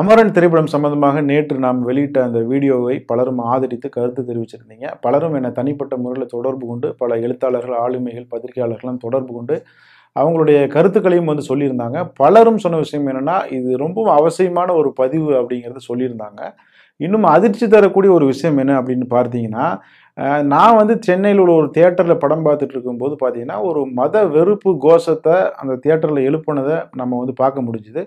அமரன் திரைப்படம் சம்பந்தமாக நேற்று நாம் வெளியிட்ட அந்த வீடியோவை பலரும் ஆதரித்து கருத்து தெரிவிச்சிருந்தீங்க பலரும் என்னை தனிப்பட்ட முறையில் தொடர்பு கொண்டு பல எழுத்தாளர்கள் ஆளுமைகள் பத்திரிகையாளர்கள்லாம் தொடர்பு கொண்டு அவங்களுடைய கருத்துக்களையும் வந்து சொல்லியிருந்தாங்க பலரும் சொன்ன விஷயம் என்னென்னா இது ரொம்பவும் அவசியமான ஒரு பதிவு அப்படிங்கிறத சொல்லியிருந்தாங்க இன்னும் அதிர்ச்சி தரக்கூடிய ஒரு விஷயம் என்ன அப்படின்னு பார்த்தீங்கன்னா நான் வந்து சென்னையில் உள்ள ஒரு தேட்டரில் படம் பார்த்துட்டு இருக்கும்போது பார்த்தீங்கன்னா ஒரு மத வெறுப்பு கோஷத்தை அந்த தேட்டரில் எழுப்பினதை நம்ம வந்து பார்க்க முடிஞ்சுது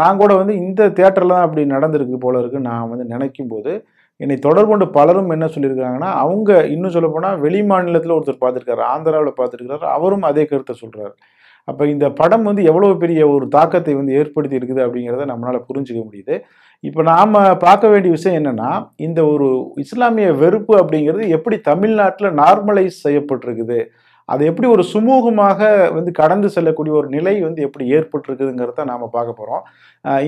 நான் கூட வந்து இந்த தேட்டரில் தான் அப்படி நடந்திருக்கு போல இருக்கு நான் வந்து நினைக்கும் போது என்னை தொடர்பு கொண்டு பலரும் என்ன சொல்லியிருக்காங்கன்னா அவங்க இன்னும் சொல்லப்போனால் வெளி மாநிலத்தில் ஒருத்தர் பார்த்துருக்காரு ஆந்திராவில் பார்த்துருக்கிறாரு அவரும் அதே கருத்தை சொல்கிறாரு அப்போ இந்த படம் வந்து எவ்வளோ பெரிய ஒரு தாக்கத்தை வந்து ஏற்படுத்தி இருக்குது அப்படிங்கிறத நம்மளால் புரிஞ்சுக்க முடியுது இப்போ நாம் பார்க்க வேண்டிய விஷயம் என்னென்னா இந்த ஒரு இஸ்லாமிய வெறுப்பு அப்படிங்கிறது எப்படி தமிழ்நாட்டில் நார்மலைஸ் செய்யப்பட்டிருக்குது அது எப்படி ஒரு சுமூகமாக வந்து கடந்து செல்லக்கூடிய ஒரு நிலை வந்து எப்படி ஏற்பட்டிருக்குதுங்கிறத நாம் பார்க்க போகிறோம்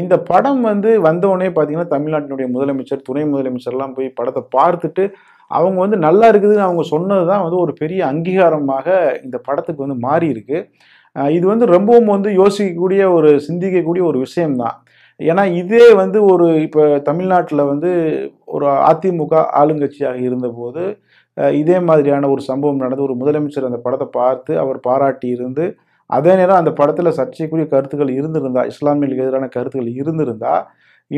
இந்த படம் வந்து வந்தவுடனே பார்த்தீங்கன்னா தமிழ்நாட்டினுடைய முதலமைச்சர் துணை முதலமைச்சர்லாம் போய் படத்தை பார்த்துட்டு அவங்க வந்து நல்லா இருக்குதுன்னு அவங்க சொன்னது தான் வந்து ஒரு பெரிய அங்கீகாரமாக இந்த படத்துக்கு வந்து மாறி இருக்குது இது வந்து ரொம்பவும் வந்து யோசிக்கக்கூடிய ஒரு சிந்திக்கக்கூடிய ஒரு விஷயம்தான் ஏன்னா இதே வந்து ஒரு இப்போ தமிழ்நாட்டில் வந்து ஒரு அதிமுக ஆளுங்கட்சியாக இருந்தபோது இதே மாதிரியான ஒரு சம்பவம் நடந்து ஒரு முதலமைச்சர் அந்த படத்தை பார்த்து அவர் பாராட்டி இருந்து அதே நேரம் அந்த படத்தில் சர்ச்சைக்குரிய கருத்துக்கள் இருந்திருந்தா இஸ்லாமியர்களுக்கு எதிரான கருத்துக்கள் இருந்திருந்தா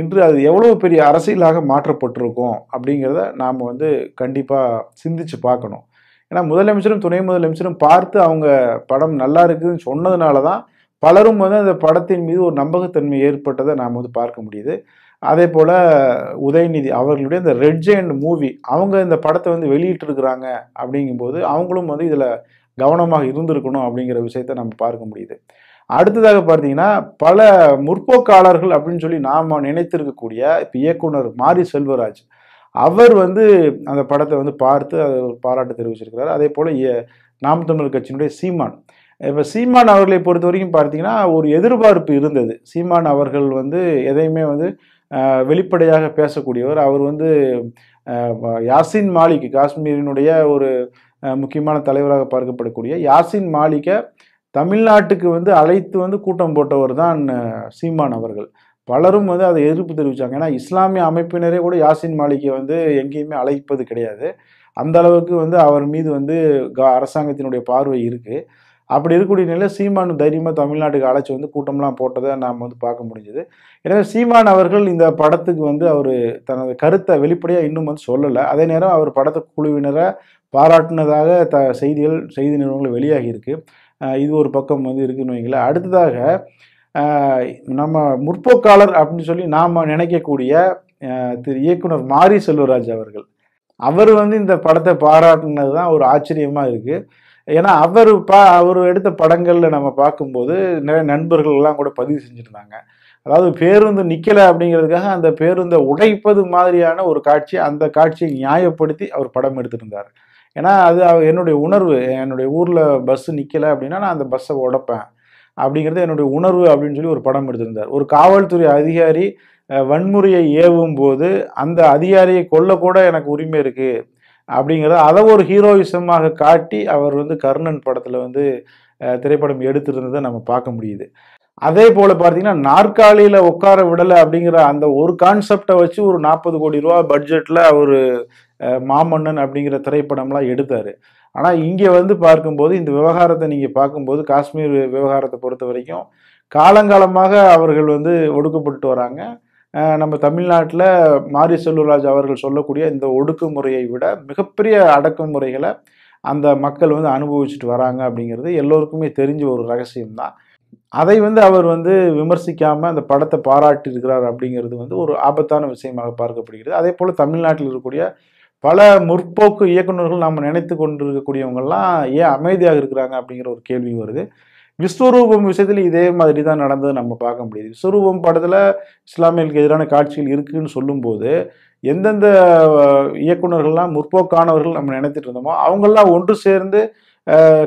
இன்று அது எவ்வளோ பெரிய அரசியலாக மாற்றப்பட்டிருக்கும் அப்படிங்கிறத நாம் வந்து கண்டிப்பாக சிந்திச்சு பார்க்கணும் ஏன்னா முதலமைச்சரும் துணை முதலமைச்சரும் பார்த்து அவங்க படம் நல்லா இருக்குதுன்னு சொன்னதுனால தான் பலரும் வந்து அந்த படத்தின் மீது ஒரு நம்பகத்தன்மை ஏற்பட்டதை நாம் வந்து பார்க்க முடியுது அதே போல் உதயநிதி அவர்களுடைய இந்த ரெட் அண்ட் மூவி அவங்க இந்த படத்தை வந்து வெளியிட்டிருக்கிறாங்க அப்படிங்கும்போது அவங்களும் வந்து இதில் கவனமாக இருந்திருக்கணும் அப்படிங்கிற விஷயத்த நம்ம பார்க்க முடியுது அடுத்ததாக பார்த்தீங்கன்னா பல முற்போக்காளர்கள் அப்படின்னு சொல்லி நாம் நினைத்திருக்கக்கூடிய இப்போ இயக்குனர் மாரி செல்வராஜ் அவர் வந்து அந்த படத்தை வந்து பார்த்து அது ஒரு பாராட்டு தெரிவிச்சிருக்கிறார் அதே போல் நாம் தமிழ் கட்சியினுடைய சீமான் இப்போ சீமான் அவர்களை பொறுத்த வரைக்கும் பார்த்தீங்கன்னா ஒரு எதிர்பார்ப்பு இருந்தது சீமான் அவர்கள் வந்து எதையுமே வந்து வெளிப்படையாக பேசக்கூடியவர் அவர் வந்து யாசின் மாலிக் காஷ்மீரினுடைய ஒரு முக்கியமான தலைவராக பார்க்கப்படக்கூடிய யாசின் மாலிக்கை தமிழ்நாட்டுக்கு வந்து அழைத்து வந்து கூட்டம் போட்டவர் தான் சீமான் அவர்கள் பலரும் வந்து அதை எதிர்ப்பு தெரிவித்தாங்க ஏன்னா இஸ்லாமிய அமைப்பினரே கூட யாசின் மாலிக்கை வந்து எங்கேயுமே அழைப்பது கிடையாது அந்த அளவுக்கு வந்து அவர் மீது வந்து அரசாங்கத்தினுடைய பார்வை இருக்குது அப்படி இருக்கக்கூடிய நிலையில் சீமானு தைரியமாக தமிழ்நாட்டுக்கு அழைச்சி வந்து கூட்டம்லாம் போட்டதை நாம் வந்து பார்க்க முடிஞ்சுது எனவே சீமான் அவர்கள் இந்த படத்துக்கு வந்து அவர் தனது கருத்தை வெளிப்படையாக இன்னும் வந்து சொல்லலை அதே நேரம் அவர் படத்தை குழுவினரை பாராட்டினதாக த செய்திகள் செய்தி நிறுவனங்கள் வெளியாகி இருக்குது இது ஒரு பக்கம் வந்து இருக்குன்னு வைங்களேன் அடுத்ததாக நம்ம முற்போக்காளர் அப்படின்னு சொல்லி நாம் நினைக்கக்கூடிய திரு இயக்குனர் மாரி செல்வராஜ் அவர்கள் அவர் வந்து இந்த படத்தை பாராட்டினது தான் ஒரு ஆச்சரியமாக இருக்குது ஏன்னா அவர் பா அவர் எடுத்த படங்களில் நம்ம பார்க்கும்போது நிறைய நண்பர்கள்லாம் கூட பதிவு செஞ்சுருந்தாங்க அதாவது பேருந்து நிற்கலை அப்படிங்கிறதுக்காக அந்த பேருந்தை உடைப்பது மாதிரியான ஒரு காட்சி அந்த காட்சியை நியாயப்படுத்தி அவர் படம் எடுத்திருந்தார் ஏன்னா அது என்னுடைய உணர்வு என்னுடைய ஊரில் பஸ்ஸு நிற்கலை அப்படின்னா நான் அந்த பஸ்ஸை உடைப்பேன் அப்படிங்கிறது என்னுடைய உணர்வு அப்படின்னு சொல்லி ஒரு படம் எடுத்திருந்தார் ஒரு காவல்துறை அதிகாரி வன்முறையை ஏவும் போது அந்த அதிகாரியை கொல்லக்கூட எனக்கு உரிமை இருக்குது அப்படிங்கிறத அதை ஒரு ஹீரோயிசமாக காட்டி அவர் வந்து கர்ணன் படத்தில் வந்து திரைப்படம் எடுத்திருந்ததை நம்ம பார்க்க முடியுது அதே போல் பார்த்தீங்கன்னா நாற்காலியில் உட்கார விடலை அப்படிங்கிற அந்த ஒரு கான்செப்டை வச்சு ஒரு நாற்பது கோடி ரூபா பட்ஜெட்டில் அவர் மாமன்னன் அப்படிங்கிற திரைப்படம்லாம் எடுத்தார் ஆனால் இங்கே வந்து பார்க்கும்போது இந்த விவகாரத்தை நீங்கள் பார்க்கும்போது காஷ்மீர் விவகாரத்தை பொறுத்த வரைக்கும் காலங்காலமாக அவர்கள் வந்து ஒடுக்கப்பட்டு வராங்க நம்ம தமிழ்நாட்டில் மாரி செல்வராஜ் அவர்கள் சொல்லக்கூடிய இந்த ஒடுக்குமுறையை விட மிகப்பெரிய அடக்குமுறைகளை அந்த மக்கள் வந்து அனுபவிச்சுட்டு வராங்க அப்படிங்கிறது எல்லோருக்குமே தெரிஞ்ச ஒரு ரகசியம்தான் அதை வந்து அவர் வந்து விமர்சிக்காமல் அந்த படத்தை பாராட்டியிருக்கிறார் அப்படிங்கிறது வந்து ஒரு ஆபத்தான விஷயமாக பார்க்கப்படுகிறது அதே போல் தமிழ்நாட்டில் இருக்கக்கூடிய பல முற்போக்கு இயக்குநர்கள் நாம் நினைத்து கொண்டிருக்கக்கூடியவங்கெல்லாம் ஏன் அமைதியாக இருக்கிறாங்க அப்படிங்கிற ஒரு கேள்வி வருது விஸ்வரூபம் விஷயத்தில் இதே மாதிரி தான் நடந்தது நம்ம பார்க்க முடியுது விஸ்வரூபம் படத்தில் இஸ்லாமியர்களுக்கு எதிரான காட்சிகள் இருக்குதுன்னு சொல்லும்போது எந்தெந்த இயக்குநர்கள்லாம் முற்போக்கானவர்கள் நம்ம நினைத்துட்டு இருந்தோமோ அவங்கெல்லாம் ஒன்று சேர்ந்து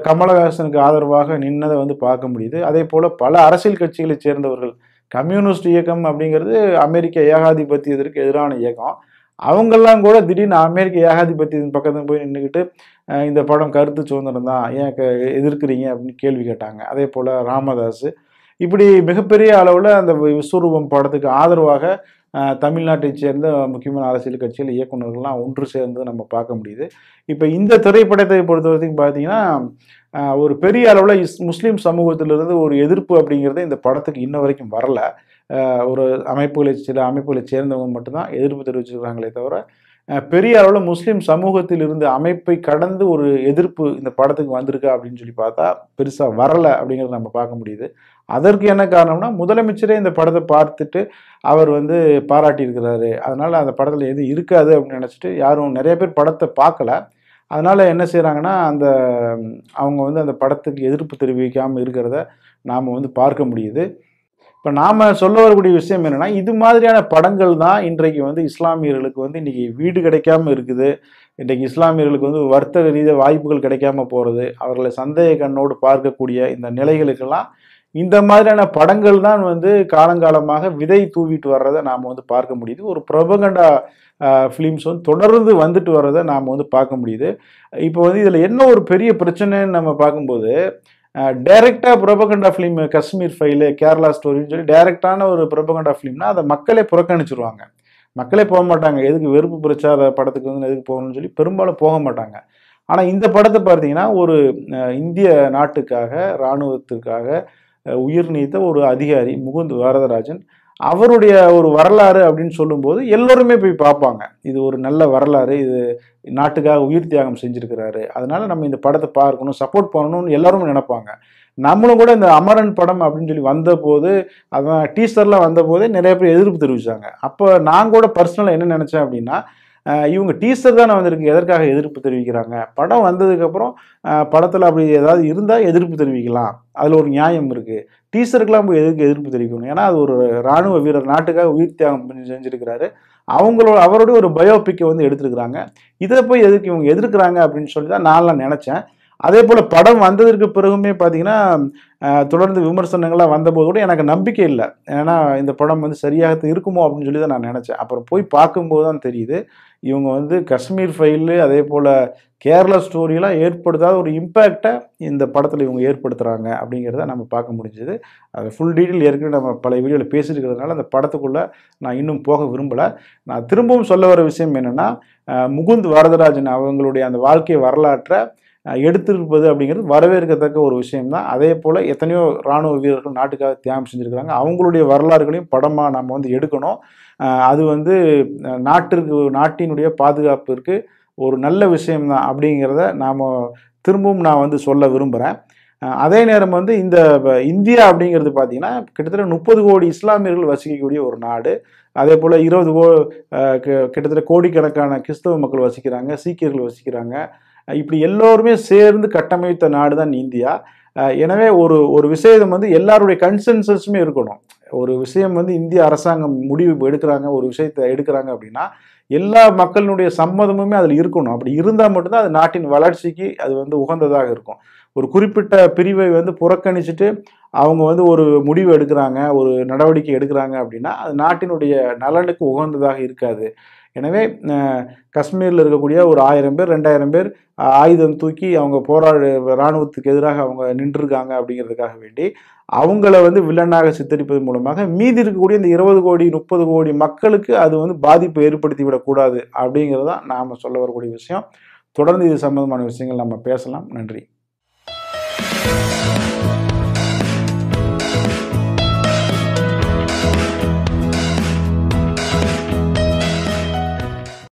கமலஹாசனுக்கு ஆதரவாக நின்னதை வந்து பார்க்க முடியுது அதே போல் பல அரசியல் கட்சிகளை சேர்ந்தவர்கள் கம்யூனிஸ்ட் இயக்கம் அப்படிங்கிறது அமெரிக்க ஏகாதிபத்தியத்திற்கு எதிரான இயக்கம் அவங்கெல்லாம் கூட திடீர்னு அமெரிக்க ஏகாதிபத்தியத்தின் பக்கத்தில் போய் நின்றுக்கிட்டு இந்த படம் கருத்து சுதந்திரம் தான் ஏன் க எதிர்க்கிறீங்க அப்படின்னு கேள்வி கேட்டாங்க அதே போல் ராமதாஸ் இப்படி மிகப்பெரிய அளவில் அந்த விஸ்வரூபம் படத்துக்கு ஆதரவாக தமிழ்நாட்டை சேர்ந்த முக்கியமான அரசியல் கட்சிகள் இயக்குநர்கள்லாம் ஒன்று சேர்ந்து நம்ம பார்க்க முடியுது இப்போ இந்த திரைப்படத்தை பொறுத்த வரைக்கும் பார்த்தீங்கன்னா ஒரு பெரிய அளவில் இஸ் முஸ்லீம் சமூகத்திலிருந்து ஒரு எதிர்ப்பு அப்படிங்கிறது இந்த படத்துக்கு இன்ன வரைக்கும் வரல ஒரு அமைப்புகளை சில அமைப்புகளை சேர்ந்தவங்க மட்டும்தான் எதிர்ப்பு தெரிவிச்சிருக்காங்களே தவிர பெரிய அளவில் முஸ்லீம் சமூகத்தில் இருந்த அமைப்பை கடந்து ஒரு எதிர்ப்பு இந்த படத்துக்கு வந்திருக்கா அப்படின்னு சொல்லி பார்த்தா பெருசாக வரலை அப்படிங்கிறத நம்ம பார்க்க முடியுது அதற்கு என்ன காரணம்னா முதலமைச்சரே இந்த படத்தை பார்த்துட்டு அவர் வந்து பாராட்டியிருக்கிறாரு அதனால் அந்த படத்தில் எதுவும் இருக்காது அப்படின்னு நினச்சிட்டு யாரும் நிறைய பேர் படத்தை பார்க்கல அதனால் என்ன செய்கிறாங்கன்னா அந்த அவங்க வந்து அந்த படத்துக்கு எதிர்ப்பு தெரிவிக்காமல் இருக்கிறத நாம் வந்து பார்க்க முடியுது இப்போ நாம் சொல்ல வரக்கூடிய விஷயம் என்னென்னா இது மாதிரியான படங்கள் தான் இன்றைக்கு வந்து இஸ்லாமியர்களுக்கு வந்து இன்றைக்கி வீடு கிடைக்காம இருக்குது இன்றைக்கு இஸ்லாமியர்களுக்கு வந்து வர்த்தக ரீதியாக வாய்ப்புகள் கிடைக்காம போகிறது அவர்களை சந்தேக கண்ணோடு பார்க்கக்கூடிய இந்த நிலைகளுக்கெல்லாம் இந்த மாதிரியான படங்கள் தான் வந்து காலங்காலமாக விதை தூவிட்டு வர்றதை நாம் வந்து பார்க்க முடியுது ஒரு பிரபகண்டா ஃபிலிம்ஸ் வந்து தொடர்ந்து வந்துட்டு வர்றதை நாம் வந்து பார்க்க முடியுது இப்போ வந்து இதில் என்ன ஒரு பெரிய பிரச்சனைன்னு நம்ம பார்க்கும்போது டைரெக்டாக propaganda film Kashmir file Kerala ஸ்டோரின்னு சொல்லி டைரெக்டான ஒரு புரபகண்டா ஃபிலிம்னா அதை மக்களே புறக்கணிச்சிருவாங்க மக்களே போக மாட்டாங்க எதுக்கு வெறுப்பு பிரச்சார படத்துக்கு வந்து எதுக்கு போகணும்னு சொல்லி பெரும்பாலும் போக மாட்டாங்க ஆனால் இந்த படத்தை பார்த்தீங்கன்னா ஒரு இந்திய நாட்டுக்காக இராணுவத்துக்காக உயிர் நீத்த ஒரு அதிகாரி முகுந்த் வரதராஜன் அவருடைய ஒரு வரலாறு அப்படின்னு சொல்லும்போது எல்லோருமே போய் பார்ப்பாங்க இது ஒரு நல்ல வரலாறு இது நாட்டுக்காக உயிர் தியாகம் செஞ்சுருக்கிறாரு அதனால் நம்ம இந்த படத்தை பார்க்கணும் சப்போர்ட் பண்ணணும்னு எல்லோரும் நினைப்பாங்க நம்மளும் கூட இந்த அமரன் படம் அப்படின்னு சொல்லி வந்தபோது அதான் டீசர்லாம் வந்தபோதே நிறைய பேர் எதிர்ப்பு தெரிவித்தாங்க அப்போ நான் கூட பர்சனலாக என்ன நினச்சேன் அப்படின்னா இவங்க டீசர் தானே வந்திருக்கு எதற்காக எதிர்ப்பு தெரிவிக்கிறாங்க படம் வந்ததுக்கப்புறம் படத்தில் அப்படி ஏதாவது இருந்தால் எதிர்ப்பு தெரிவிக்கலாம் அதில் ஒரு நியாயம் இருக்குது டீசருக்கெலாம் போய் எதுக்கு எதிர்ப்பு தெரிவிக்கணும் ஏன்னா அது ஒரு இராணுவ வீரர் நாட்டுக்காக உயிர் தியாகம் பண்ணி செஞ்சுருக்கிறாரு அவங்களோட அவருடைய ஒரு பயோபிக்கை வந்து எடுத்துருக்குறாங்க இதை போய் எதுக்கு இவங்க எதிர்க்கிறாங்க அப்படின்னு சொல்லி தான் நான்லாம் நினச்சேன் அதே போல் படம் வந்ததற்கு பிறகுமே பார்த்தீங்கன்னா தொடர்ந்து விமர்சனங்கள்லாம் வந்தபோது கூட எனக்கு நம்பிக்கை இல்லை ஏன்னா இந்த படம் வந்து சரியாக இருக்குமோ அப்படின்னு சொல்லி தான் நான் நினச்சேன் அப்புறம் போய் பார்க்கும்போது தான் தெரியுது இவங்க வந்து காஷ்மீர் ஃபைலு அதே போல் கேரளா ஸ்டோரியெலாம் ஏற்படுத்தாத ஒரு இம்பேக்டை இந்த படத்தில் இவங்க ஏற்படுத்துகிறாங்க அப்படிங்கிறத நம்ம பார்க்க முடிஞ்சது அது ஃபுல் டீட்டெயில் ஏற்கனவே நம்ம பல வீடியோவில் பேசியிருக்கிறதுனால அந்த படத்துக்குள்ளே நான் இன்னும் போக விரும்பலை நான் திரும்பவும் சொல்ல வர விஷயம் என்னென்னா முகுந்த் வரதராஜன் அவங்களுடைய அந்த வாழ்க்கை வரலாற்றை எடுத்திருப்பது அப்படிங்கிறது வரவேற்கத்தக்க ஒரு விஷயம்தான் அதே போல் எத்தனையோ இராணுவ வீரர்கள் நாட்டுக்காக தியாகம் செஞ்சுருக்கிறாங்க அவங்களுடைய வரலாறுகளையும் படமாக நம்ம வந்து எடுக்கணும் அது வந்து நாட்டிற்கு நாட்டினுடைய பாதுகாப்பிற்கு ஒரு நல்ல விஷயம்தான் அப்படிங்கிறத நாம் திரும்பவும் நான் வந்து சொல்ல விரும்புகிறேன் அதே நேரம் வந்து இந்த இந்தியா அப்படிங்கிறது பார்த்தீங்கன்னா கிட்டத்தட்ட முப்பது கோடி இஸ்லாமியர்கள் வசிக்கக்கூடிய ஒரு நாடு அதே போல் இருபது கோ கிட்டத்தட்ட கோடிக்கணக்கான கிறிஸ்தவ மக்கள் வசிக்கிறாங்க சீக்கியர்கள் வசிக்கிறாங்க இப்படி எல்லோருமே சேர்ந்து கட்டமைத்த நாடு தான் இந்தியா எனவே ஒரு ஒரு விஷயம் வந்து எல்லாருடைய கன்சென்சஸுமே இருக்கணும் ஒரு விஷயம் வந்து இந்திய அரசாங்கம் முடிவு எடுக்கிறாங்க ஒரு விஷயத்தை எடுக்கிறாங்க அப்படின்னா எல்லா மக்களினுடைய சம்மதமுமே அதில் இருக்கணும் அப்படி இருந்தால் மட்டும்தான் அது நாட்டின் வளர்ச்சிக்கு அது வந்து உகந்ததாக இருக்கும் ஒரு குறிப்பிட்ட பிரிவை வந்து புறக்கணிச்சுட்டு அவங்க வந்து ஒரு முடிவு எடுக்கிறாங்க ஒரு நடவடிக்கை எடுக்கிறாங்க அப்படின்னா அது நாட்டினுடைய நலனுக்கு உகந்ததாக இருக்காது எனவே காஷ்மீரில் இருக்கக்கூடிய ஒரு ஆயிரம் பேர் ரெண்டாயிரம் பேர் ஆயுதம் தூக்கி அவங்க போராடு இராணுவத்துக்கு எதிராக அவங்க நின்றுருக்காங்க அப்படிங்கிறதுக்காக வேண்டி அவங்கள வந்து வில்லனாக சித்தரிப்பது மூலமாக மீதி இருக்கக்கூடிய இந்த இருபது கோடி முப்பது கோடி மக்களுக்கு அது வந்து பாதிப்பை ஏற்படுத்தி விடக்கூடாது அப்படிங்கிறது தான் நாம் சொல்ல வரக்கூடிய விஷயம் தொடர்ந்து இது சம்மந்தமான விஷயங்கள் நம்ம பேசலாம் நன்றி